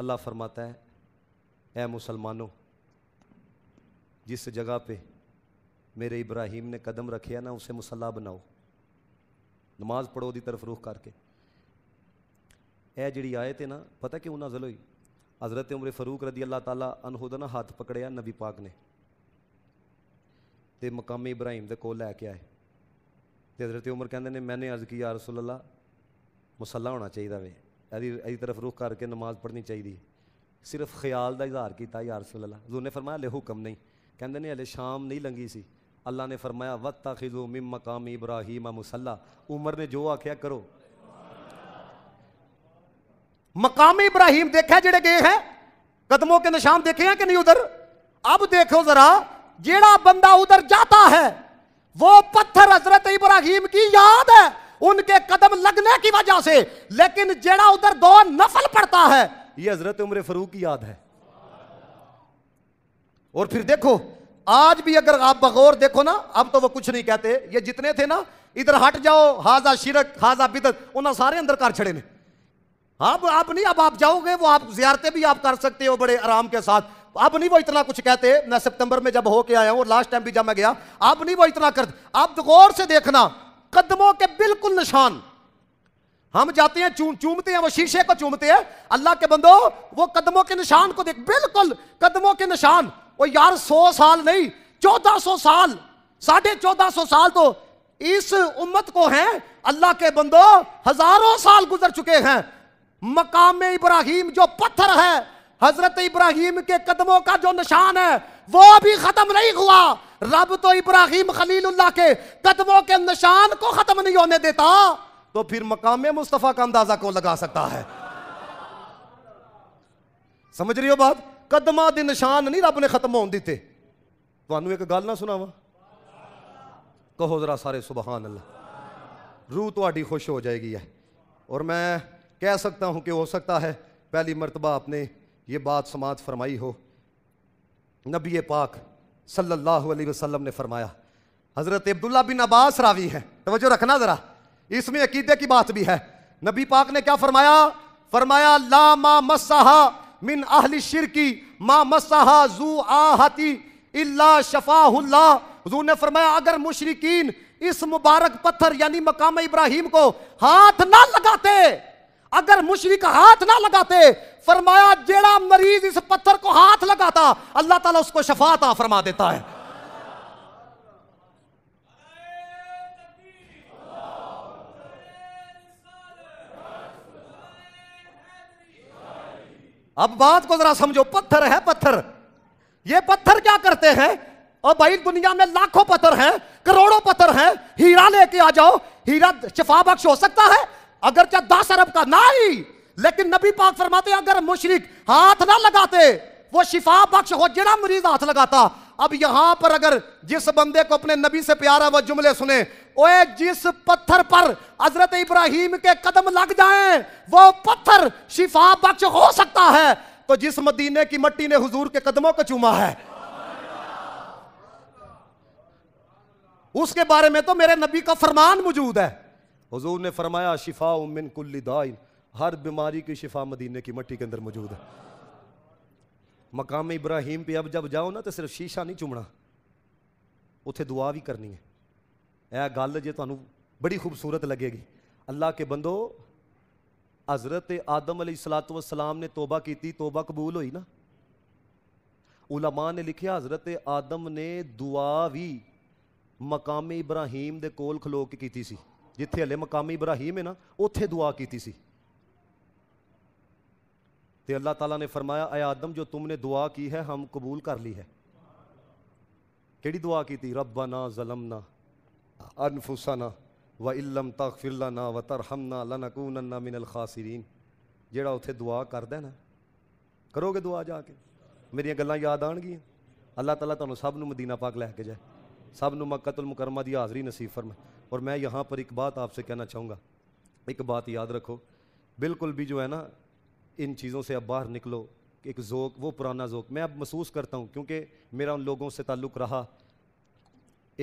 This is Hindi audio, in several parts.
अल्लाह फरमाता है ए मुसलमानों जिस जगह पे मेरे इब्राहिम ने कदम रखे है ना उसे मुसल्ला बनाओ नमाज पढ़ो दी तरफ रुख करके ऐ जी आए थे ना पता क्यों ना हुई हज़रत उम्र फरूक रदी अल्लाह तला अनहुदा ना हाथ पकड़िया नबी पाक ने ते मकामी इब्राहिम दे कोल लैके आए तो हज़रत उम्र कहें ने मैंने अर्ज किया रसोल्ला मुसला होना चाहिए वे यदि तरफ रुख करके नमाज पढ़नी चाहिए सिर्फ ख्याल का इजहार किया यार सुल्ला जो ने फरमाया अले हुक्म नहीं कहें हले शाम नहीं लंघी सी अल्लाह ने फरमाया वत आखिजो मिम मकामी इब्राहिम मुसल्ला उमर ने जो आख्या करो मकामी इब्राहिम देखा जेड़े गए हैं कदमों के निशान देखे हैं कि नहीं उधर अब देखो जरा जेड़ा बंदा उधर जाता है वो पत्थर हजरत इब्राहिम की याद है उनके कदम लगने की वजह से लेकिन जेड़ा उधर दो नफल पड़ता है ये हजरत उम्र फरूक की याद है और फिर देखो आज भी अगर आप बगौर देखो ना अब तो वो कुछ नहीं कहते ये जितने थे ना इधर हट जाओ हाजा शिरक हाजा बिदत उन्हें सारे अंदर कर छड़े ने अब आप नहीं अब आप जाओगे वो आप जियारते भी आप कर सकते हो बड़े आराम के साथ अब नहीं वो इतना कुछ कहते मैं सितंबर में जब होके आया हूं लास्ट टाइम भी जब मैं गया अब नहीं वो इतना कर आप तो गौर से देखना कदमों के बिल्कुल निशान हम जाते हैं चूम चूमते हैं वो शीशे को चूमते हैं अल्लाह के बंदो वो कदमों के निशान को देख बिल्कुल कदमों के निशान वो यार सौ साल नहीं चौदह सौ साल साढ़े चौदह सौ साल तो इस उम्मत को हैं अल्लाह के बंदो हजारों साल गुजर चुके हैं मकाम इब्राहिम जो पत्थर है हजरत इब्राहिम के कदमों का जो निशान है वो अभी खत्म नहीं हुआ रब तो इब्राहिम खलील्ला के कदमों के निशान को खत्म नहीं होने देता तो फिर मकाम मुस्तफ़ा का अंदाजा को लगा सकता है समझ रही हो बात कदमा के निशान नहीं रब ने खत्म होने दिते ਤੁਹਾਨੂੰ एक गल ना सुनावा कहो जरा सारे सुबहान अल्लाह रूह ਤੁਹਾਡੀ खुश हो जाएगी है और मैं कह सकता हूं कि हो सकता है पहली मरतबा आपने ये बात समाज फरमाई हो नबी पाक सल्लल्लाहु अलैहि वसल्लम ने फरमाया हज़रत अब्दुल्ला बिन अब्बास रावी है तोज्जो रखना ज़रा इसमें अकीदे की बात भी है नबी पाक ने क्या फरमाया फरमाया ला मा मसाहा मिन अहली शिरकी मा मसाहा जू आहती इल्ला शफाहुल्ला हजूर ने फरमाया अगर मुशरकिन इस मुबारक पत्थर यानी मकाम इब्राहिम को हाथ ना लगाते अगर मुशरक हाथ ना लगाते फरमाया जेड़ा मरीज इस पत्थर को हाथ लगाता अल्लाह ताला उसको शफाता फरमा देता है अब बात को जरा समझो पत्थर है पत्थर ये पत्थर क्या करते हैं और भाई दुनिया में लाखों पत्थर हैं करोड़ों पत्थर हैं हीरा लेके आ जाओ हीरा शफा बख्श हो सकता है अगर चाहे दस अरब का ना ही लेकिन नबी पाक फरमाते अगर मुशरक हाथ ना लगाते वो शिफा बख्श हो जड़ा मरीज हाथ लगाता अब यहां पर अगर जिस बंदे को अपने नबी से प्यार है वह जुमले सुने ओए जिस पत्थर पर हजरत इब्राहिम के कदम लग जाए वो पत्थर शिफा बख्श हो सकता है तो जिस मदीने की मट्टी ने हुजूर के कदमों को चूमा है उसके बारे में तो मेरे नबी का फरमान मौजूद है हजूर ने फरमाया शिफा उमिन कुल्लिदाइन हर बीमारी की शिफा मदीने की मट्टी के अंदर मौजूद है मकाम इब्राहिम पे अब जब जाओ ना तो सिर्फ शीशा नहीं चूमना उत्थे दुआ भी करनी है यह गल जे थानू बड़ी खूबसूरत लगेगी अल्लाह के बंदो हज़रत आदम अली सलात वसलाम ने तौबा की तौबा कबूल हुई ना उलमा ने लिखा हज़रत आदम ने दुआ भी मकामी इब्राहिम के कोल खलो के की सी जिथे हले मकामी इब्राहिम है ना उत दुआ की तो अल्लाह तला ने फरमाया अ आदम जो तुमने दुआ की है हम कबूल कर ली है कि दुआ की थी रबा ना जलम ना अनफुसा ना व इलम तख फिर ना व तर हम ना लनकून ना मिनल खासरीन जड़ा उ दुआ कर देना करोगे दुआ जाके मेरिया गल् याद आन गई अल्लाह तला तुम सबनों मदीना पाक लैके जाए सबनों मक्का तुल मुकरमा की हाजरी नसीफर में और मैं यहाँ पर एक बात आपसे कहना चाहूँगा एक बात याद रखो बिल्कुल भी जो है ना इन चीज़ों से अब बाहर निकलो एक जोक वो पुराना जोक मैं अब महसूस करता हूँ क्योंकि मेरा उन लोगों से ताल्लुक़ रहा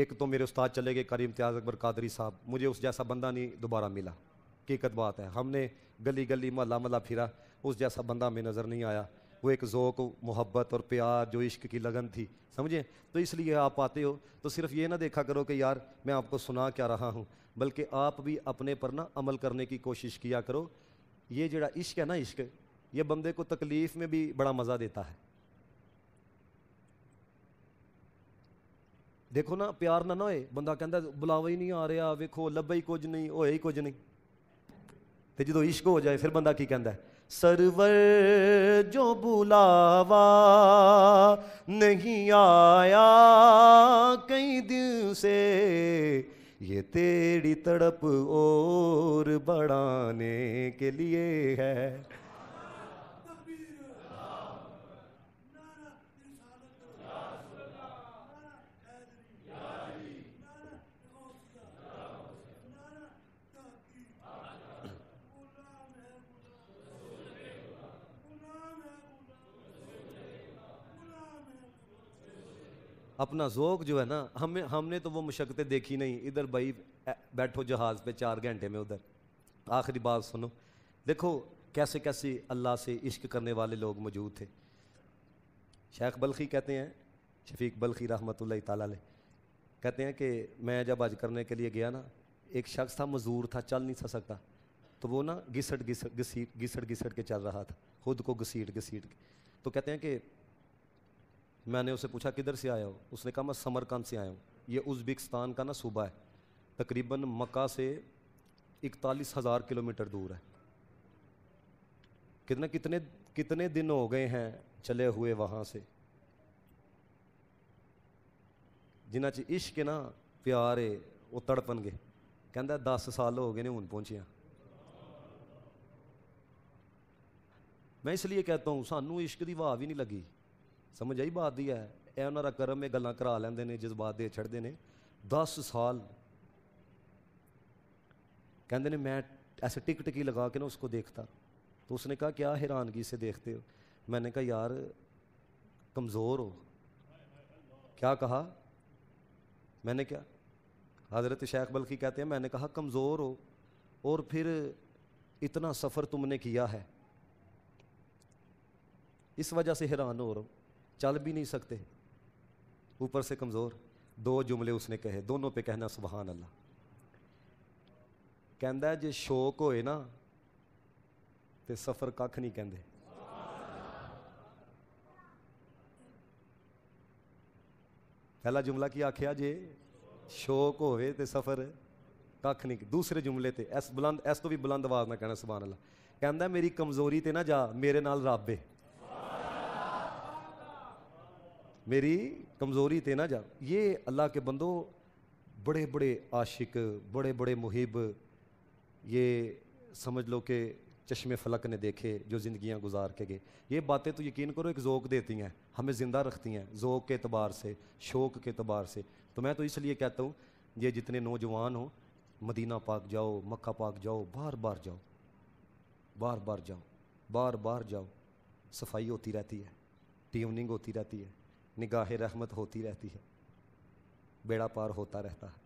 एक तो मेरे उस्ताद चले गए करी इम्तियाज़ अकबर कादरी साहब मुझे उस जैसा बंदा नहीं दोबारा मिला हकीकत बात है हमने गली गली महला मल्ला फिरा उस जैसा बंदा हमें नज़र नहीं आया वो एक जोक मोहब्बत और प्यार जो इश्क की लगन थी समझे तो इसलिए आप आते हो तो सिर्फ ये ना देखा करो कि यार मैं आपको सुना क्या रहा हूँ बल्कि आप भी अपने पर ना अमल करने की कोशिश किया करो ये जड़ा इश्क है ना इश्क ये बंदे को तकलीफ़ में भी बड़ा मज़ा देता है ਦੇਖੋ प्यार ना ना होए बंदा कहता बुलावा ही नहीं आ रहा वेखो ਵੇਖੋ ही कुछ नहीं हो ਹੋਇਆ कुछ नहीं तो जो इश्क हो जाए फिर बंदा की कहता है सरवर जो बुलावा नहीं आया कई दिन से ये तेरी तड़प और बढ़ाने के लिए है अपना जोक जो है ना हम हमने तो वो मुशक्तें देखी नहीं इधर भाई बैठो जहाज़ पे चार घंटे में उधर आखिरी बात सुनो देखो कैसे कैसे अल्लाह से इश्क करने वाले लोग मौजूद थे शेख बल्खी कहते हैं शफीक बल्खी रहमत ताल कहते हैं कि मैं जब आज करने के लिए गया ना एक शख्स था मज़दूर था चल नहीं सकता तो वो ना घिसट घिसट घसीट घिसट घिसट के चल रहा था खुद को घसीट घसीट के तो कहते हैं कि मैंने उसे पूछा किधर से आया हो उसने कहा मैं समरकंद से आया हूँ ये उज़्बेकिस्तान का ना सूबा है तकरीबन मक्का से इकतालीस हज़ार किलोमीटर दूर है कितना कितने कितने दिन हो गए हैं चले हुए वहाँ से जिन्हें च इश्क ना प्यार है वो तड़पन गए कहता दस साल हो गए ने हूँ पहुँचे मैं इसलिए कहता हूँ सानू इश्क की वाह भी नहीं लगी समझ आई बात ही है यह ਉਹਨਾਂ ਦਾ ਕਰਮ ਇਹ ਗੱਲਾਂ ਕਰਾ ਲੈਂਦੇ ਨੇ ਜਜ਼ਬਾਤ ਦੇ ਛੱਡਦੇ ਨੇ 10 कहते ने मैं ऐसे टिक टिकी लगा के ना उसको देखता तो उसने कहा क्या हैरानगी से देखते हो मैंने कहा यार कमज़ोर हो क्या कहा मैंने क्या हज़रत शेख बल्कि कहते हैं मैंने कहा कमज़ोर हो और फिर इतना सफ़र तुमने किया है इस वजह से हैरान हो रहा हूँ चल भी नहीं सकते ऊपर से कमज़ोर दो जुमले उसने कहे दोनों पे कहना सुबहान अल्लाह कहता जे शौक होए ना तो सफ़र कख नहीं कहते पहला जुमला की आख्या जे शौक हो सफ़र कख नहीं दूसरे जुमले ते इस बुलंद इस तो भी बुलंद आवाज़ ना कहना सुबहान अल्लाह कहता मेरी कमज़ोरी ते ना जा मेरे नाल रब मेरी कमज़ोरी थे ना जा ये अल्लाह के बंदो बड़े बड़े आशिक बड़े बड़े मुहिब ये समझ लो कि चश्मे फलक ने देखे जो ज़िंदियाँ गुजार के गए ये बातें तो यकीन करो एक जोक देती हैं हमें ज़िंदा रखती हैं ज़ोक के अतबार से शौक़ के अतबार से तो मैं तो इसलिए कहता हूँ ये जितने नौजवान हो मदीना पाक जाओ मक्का पाक जाओ बार बार जाओ बार बार जाओ बार बार जाओ सफाई होती रहती है ट्यूनिंग होती रहती है निगाह रहमत होती रहती है बेड़ा पार होता रहता है